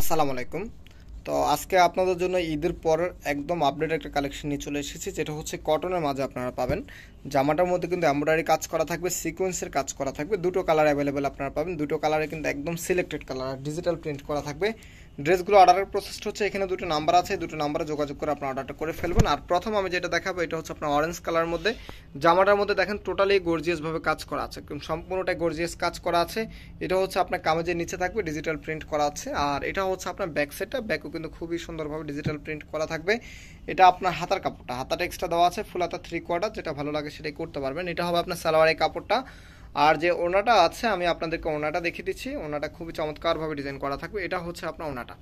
আসসালামু আলাইকুম তো আজকে আপনাদের জন্য ঈদের পর একদম আপডেট একটা কালেকশন নিয়ে চলে এসেছি যেটা হচ্ছে কটনের মাঝে আপনারা পাবেন জামাটার মধ্যে কিন্তু এমব্রয়ডারি কাজ করা থাকবে সিকোয়েন্সের কাজ করা থাকবে দুটো কালার অ্যাভেলেবেল আপনারা পাবেন দুটো কালারে কিন্তু একদম সিলেক্টেড কালার ডিজিটাল প্রিন্ট করা থাকবে ড্রেসগুলো অর্ডারের প্রসেসটা হচ্ছে এখানে দুটো নাম্বার আছে দুটো নাম্বারে যোগাযোগ করে আপনার অর্ডারটা করে ফেলবেন আর প্রথম আমি যেটা দেখাবো এটা হচ্ছে আপনার অরেঞ্জ কালার মধ্যে জামাটার মধ্যে দেখেন টোটালি গর্জিয়াসভাবে কাজ করা আছে সম্পূর্ণটাই গর্জিয়াস কাজ করা আছে এটা হচ্ছে আপনার কামেজের নিচে থাকবে ডিজিটাল প্রিন্ট করা আছে আর এটা হচ্ছে আপনার ব্যাক সেটটা ব্যাক কিন্তু খুবই সুন্দরভাবে ডিজিটাল প্রিন্ট করা থাকবে এটা আপনার হাতার কাপড়টা হাতাটা এক্সট্রা দেওয়া আছে ফুল হাতা থ্রি কোয়ার্টার যেটা ভালো লাগে সেটাই করতে পারবেন এটা হবে আপনার সালোয়ারের কাপড়টা আর যে ওনাটা আছে আমি আপনাদেরকে ওনাটা দেখিয়ে দিচ্ছি ওনাটা খুবই চমৎকারভাবে ডিজাইন করা থাকবে এটা হচ্ছে আপনার ওনাটা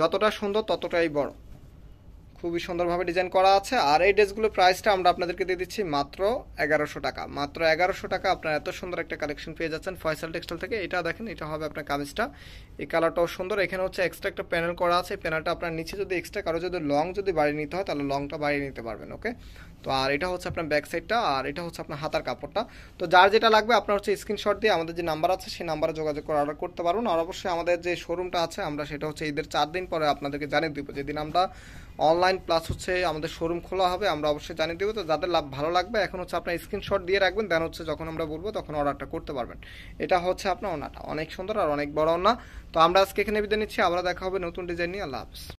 যতটা সুন্দর ততটাই বড় খুবই সুন্দরভাবে ডিজাইন করা আছে আর এই ড্রেসগুলোর প্রাইসটা আমরা আপনাদেরকে দিয়ে দিচ্ছি মাত্র এগারোশো টাকা মাত্র এগারোশো টাকা আপনার এত সুন্দর একটা কালেকশন পেয়ে যাচ্ছেন ফয়সাল টেক্সটাইল থেকে এটা দেখেন এটা হবে আপনার কামিজটা এই কালারটাও সুন্দর এখানে হচ্ছে এক্সট্রা একটা প্যানেল করা আছে প্যানেলটা আপনার নিচে যদি এক্সট্রা কারো যদি লং যদি বাড়িয়ে নিতে হয় তাহলে লংটা বাড়িয়ে নিতে পারবেন ওকে তো আর এটা হচ্ছে আপনার ব্যাক সাইডটা আর এটা হচ্ছে আপনার হাতার কাপড়টা তো যার যেটা লাগবে আপনার হচ্ছে স্ক্রিনশট দিয়ে আমাদের যে নাম্বার আছে সেই নাম্বারে যোগাযোগ করে অর্ডার করতে পারুন আর অবশ্যই আমাদের যে শোরুমটা আছে আমরা সেটা হচ্ছে ঈদের চার দিন পরে আপনাদেরকে জানিয়ে দেবো যেদিন আমরা অনলাইন অনলাইন প্লাস হচ্ছে আমাদের শোরুম খোলা হবে আমরা অবশ্যই জানিয়ে দেবো তো যাদের লাভ ভালো লাগবে এখন হচ্ছে আপনার স্ক্রিনশট দিয়ে রাখবেন দেন হচ্ছে যখন আমরা বলবো তখন অর্ডারটা করতে পারবেন এটা হচ্ছে আপনার ওনাটা অনেক সুন্দর আর অনেক বড় ওনা তো আমরা আজকে এখানে বিদায় নিচ্ছি আবার দেখা হবে নতুন ডিজাইন নিয়ে আল্লাহ হাফিজ